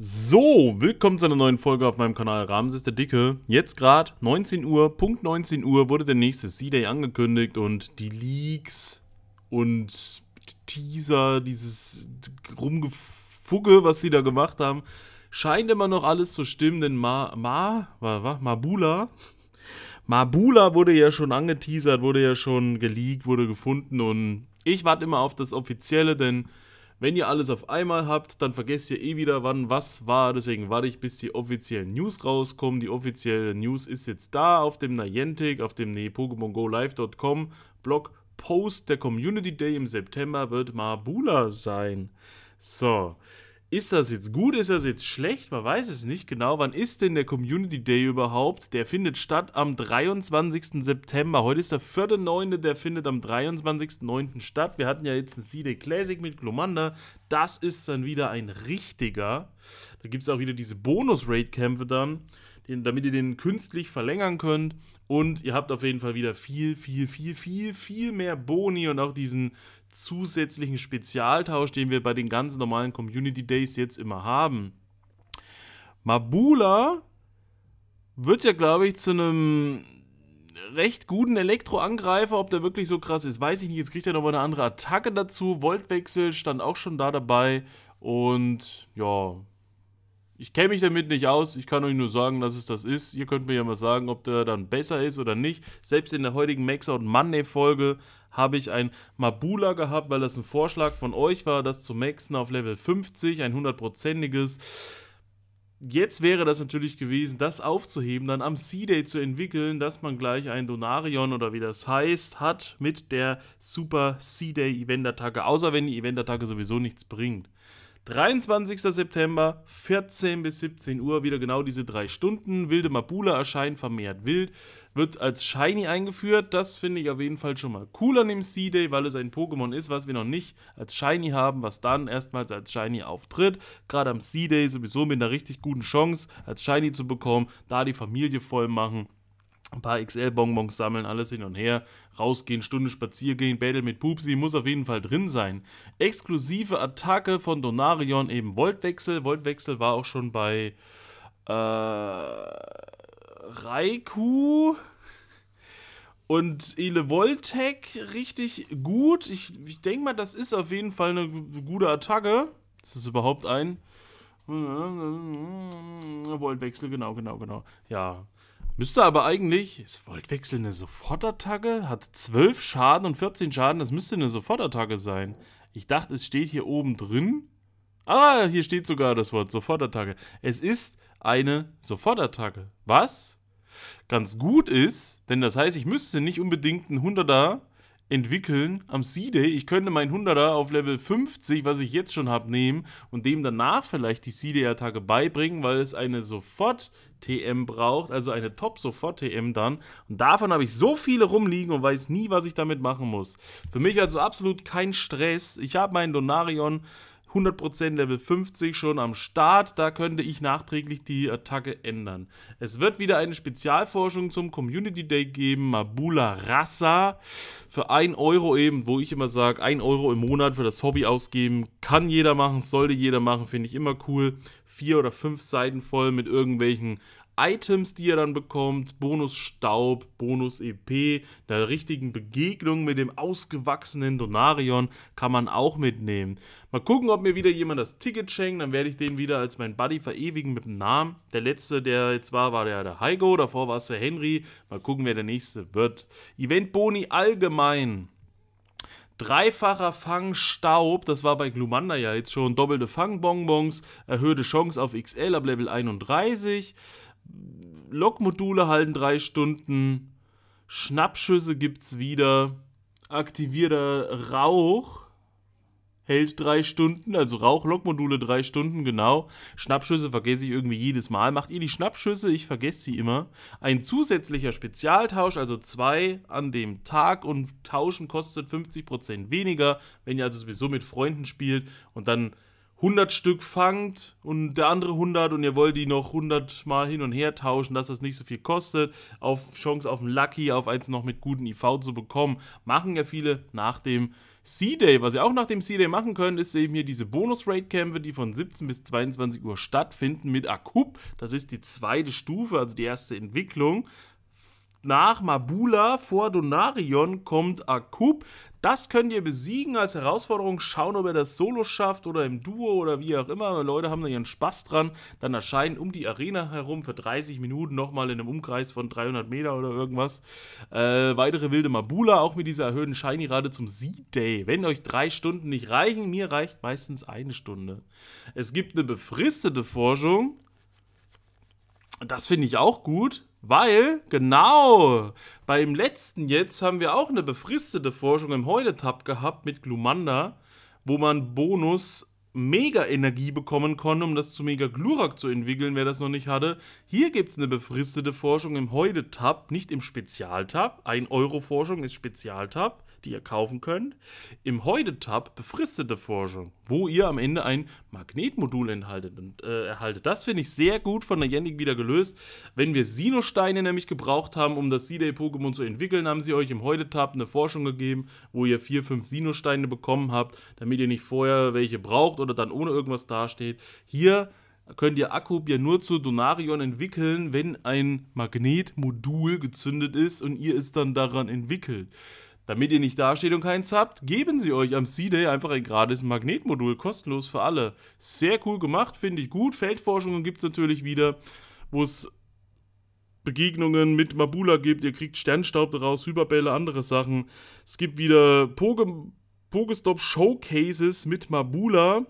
So, willkommen zu einer neuen Folge auf meinem Kanal Rahmens ist der Dicke. Jetzt gerade 19 Uhr, Punkt 19 Uhr wurde der nächste C-Day angekündigt und die Leaks und Teaser, dieses Rumgefucke, was sie da gemacht haben, scheint immer noch alles zu stimmen, denn Ma, Ma, war, war, Mabula, Mabula wurde ja schon angeteasert, wurde ja schon geleakt, wurde gefunden und ich warte immer auf das Offizielle, denn wenn ihr alles auf einmal habt, dann vergesst ihr eh wieder, wann was war. Deswegen warte ich, bis die offiziellen News rauskommen. Die offizielle News ist jetzt da auf dem Niantic, auf dem nepokemongolive.com PokemonGoLive.com Blog Post. Der Community Day im September wird Marbula sein. So ist das jetzt gut, ist das jetzt schlecht? Man weiß es nicht genau. Wann ist denn der Community Day überhaupt? Der findet statt am 23. September. Heute ist der 4.9., der findet am 23.9. statt. Wir hatten ja jetzt ein C-Day Classic mit Glomanda. Das ist dann wieder ein richtiger. Da gibt es auch wieder diese Bonus-Raid-Kämpfe dann, damit ihr den künstlich verlängern könnt. Und ihr habt auf jeden Fall wieder viel, viel, viel, viel, viel mehr Boni und auch diesen zusätzlichen Spezialtausch, den wir bei den ganzen normalen Community Days jetzt immer haben. Mabula wird ja, glaube ich, zu einem recht guten Elektroangreifer. Ob der wirklich so krass ist, weiß ich nicht. Jetzt kriegt er nochmal eine andere Attacke dazu. Voltwechsel stand auch schon da dabei. Und ja, ich kenne mich damit nicht aus. Ich kann euch nur sagen, dass es das ist. Ihr könnt mir ja mal sagen, ob der dann besser ist oder nicht. Selbst in der heutigen Max Out Monday Folge habe ich ein Mabula gehabt, weil das ein Vorschlag von euch war, das zu maxen auf Level 50, ein hundertprozentiges. Jetzt wäre das natürlich gewesen, das aufzuheben, dann am C-Day zu entwickeln, dass man gleich ein Donarion oder wie das heißt, hat mit der Super C-Day event attacke außer wenn die Event-Attacke sowieso nichts bringt. 23. September, 14 bis 17 Uhr, wieder genau diese drei Stunden. Wilde Mabula erscheint vermehrt wild, wird als Shiny eingeführt. Das finde ich auf jeden Fall schon mal cool an dem C-Day, weil es ein Pokémon ist, was wir noch nicht als Shiny haben, was dann erstmals als Shiny auftritt. Gerade am C-Day sowieso mit einer richtig guten Chance, als Shiny zu bekommen, da die Familie voll machen ein paar XL-Bonbons sammeln, alles hin und her, rausgehen, Stunde spaziergehen, Battle mit Pupsi, muss auf jeden Fall drin sein. Exklusive Attacke von Donarion, eben Voltwechsel. Voltwechsel war auch schon bei äh, Raikou und Elevoltec richtig gut. Ich, ich denke mal, das ist auf jeden Fall eine gute Attacke. Ist es überhaupt ein? Voltwechsel, genau, genau, genau. Ja, Müsste aber eigentlich, ist Voltwechsel eine Sofortattacke? Hat 12 Schaden und 14 Schaden, das müsste eine Sofortattacke sein. Ich dachte, es steht hier oben drin. Ah, hier steht sogar das Wort Sofortattacke. Es ist eine Sofortattacke. Was? Ganz gut ist, denn das heißt, ich müsste nicht unbedingt einen 100er entwickeln am C-Day. Ich könnte meinen 100er auf Level 50, was ich jetzt schon habe, nehmen und dem danach vielleicht die C-Day-Attacke beibringen, weil es eine Sofort-TM braucht, also eine Top-Sofort-TM dann. Und davon habe ich so viele rumliegen und weiß nie, was ich damit machen muss. Für mich also absolut kein Stress. Ich habe meinen Donarion 100% Level 50 schon am Start. Da könnte ich nachträglich die Attacke ändern. Es wird wieder eine Spezialforschung zum Community Day geben. Mabula Rasa. Für 1 Euro eben, wo ich immer sage, 1 Euro im Monat für das Hobby ausgeben. Kann jeder machen, sollte jeder machen, finde ich immer cool. Vier oder fünf Seiten voll mit irgendwelchen Items, die ihr dann bekommt, Bonusstaub, Bonus-EP, einer richtigen Begegnung mit dem ausgewachsenen Donarion kann man auch mitnehmen. Mal gucken, ob mir wieder jemand das Ticket schenkt, dann werde ich den wieder als mein Buddy verewigen mit dem Namen. Der letzte, der jetzt war, war der, der Heigo, davor war es der Henry. Mal gucken, wer der nächste wird. Eventboni allgemein. Dreifacher Fangstaub, das war bei Glumanda ja jetzt schon, doppelte Fangbonbons, erhöhte Chance auf XL ab Level 31, Lokmodule halten drei Stunden. Schnappschüsse gibt's wieder. Aktivierter Rauch hält drei Stunden, also Rauch-Lokmodule drei Stunden, genau. Schnappschüsse vergesse ich irgendwie jedes Mal. Macht ihr die Schnappschüsse? Ich vergesse sie immer. Ein zusätzlicher Spezialtausch, also zwei an dem Tag und tauschen kostet 50% weniger, wenn ihr also sowieso mit Freunden spielt und dann 100 Stück fangt und der andere 100 und ihr wollt die noch 100 mal hin und her tauschen, dass das nicht so viel kostet, auf Chance auf ein Lucky, auf eins noch mit guten IV zu bekommen, machen ja viele nach dem C-Day. Was ihr auch nach dem C-Day machen könnt, ist eben hier diese bonus rate kämpfe die von 17 bis 22 Uhr stattfinden mit Akup. Das ist die zweite Stufe, also die erste Entwicklung nach Mabula vor Donarion kommt Akub. Das könnt ihr besiegen als Herausforderung. Schauen, ob ihr das Solo schafft oder im Duo oder wie auch immer. Leute haben da ihren Spaß dran. Dann erscheinen um die Arena herum für 30 Minuten nochmal in einem Umkreis von 300 Meter oder irgendwas. Äh, weitere wilde Mabula, auch mit dieser erhöhten Shiny-Rate zum Seed-Day. Wenn euch drei Stunden nicht reichen, mir reicht meistens eine Stunde. Es gibt eine befristete Forschung. Das finde ich auch gut. Weil, genau, beim letzten jetzt haben wir auch eine befristete Forschung im Heuletab gehabt mit Glumanda, wo man Bonus Mega-Energie bekommen konnte, um das zu Mega Glurak zu entwickeln, wer das noch nicht hatte. Hier gibt es eine befristete Forschung im Heuletab, nicht im Spezialtab. 1 Euro Forschung ist Spezialtab die ihr kaufen könnt. Im Heute-Tab befristete Forschung, wo ihr am Ende ein Magnetmodul enthaltet und, äh, erhaltet. Das finde ich sehr gut von der Yannick wieder gelöst. Wenn wir Sinosteine nämlich gebraucht haben, um das C-Day-Pokémon zu entwickeln, haben sie euch im Heute-Tab eine Forschung gegeben, wo ihr vier, fünf Sinosteine bekommen habt, damit ihr nicht vorher welche braucht oder dann ohne irgendwas dasteht. Hier könnt ihr Akubier nur zu Donarion entwickeln, wenn ein Magnetmodul gezündet ist und ihr es dann daran entwickelt. Damit ihr nicht dasteht und keins habt, geben sie euch am C-Day einfach ein gratis Magnetmodul, kostenlos für alle. Sehr cool gemacht, finde ich gut. Feldforschungen gibt es natürlich wieder, wo es Begegnungen mit Mabula gibt. Ihr kriegt Sternstaub daraus, Hyperbälle, andere Sachen. Es gibt wieder Poke Pokestop Showcases mit Mabula.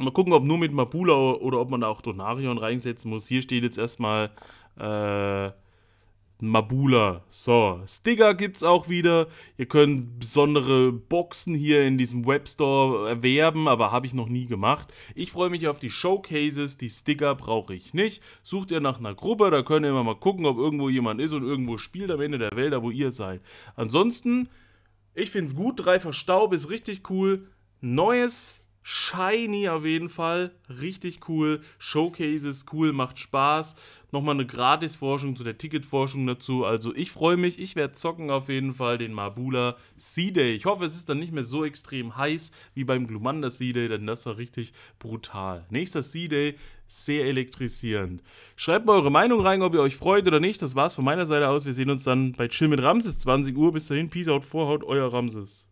Mal gucken, ob nur mit Mabula oder ob man da auch Donarion reinsetzen muss. Hier steht jetzt erstmal äh, Mabula. So, Sticker gibt's auch wieder. Ihr könnt besondere Boxen hier in diesem Webstore erwerben, aber habe ich noch nie gemacht. Ich freue mich auf die Showcases. Die Sticker brauche ich nicht. Sucht ihr nach einer Gruppe, da könnt ihr immer mal gucken, ob irgendwo jemand ist und irgendwo spielt am Ende der Wälder, wo ihr seid. Ansonsten, ich finde es gut. Dreifer Staub ist richtig cool. Neues Shiny auf jeden Fall. Richtig cool. Showcases, cool, macht Spaß. Nochmal eine Gratisforschung zu der Ticketforschung dazu. Also ich freue mich. Ich werde zocken auf jeden Fall den Mabula Sea day Ich hoffe, es ist dann nicht mehr so extrem heiß wie beim Glumanda Sea day denn das war richtig brutal. Nächster Sea day sehr elektrisierend. Schreibt mal eure Meinung rein, ob ihr euch freut oder nicht. Das war es von meiner Seite aus. Wir sehen uns dann bei Chill mit Ramses, 20 Uhr. Bis dahin, Peace out, Vorhaut, euer Ramses.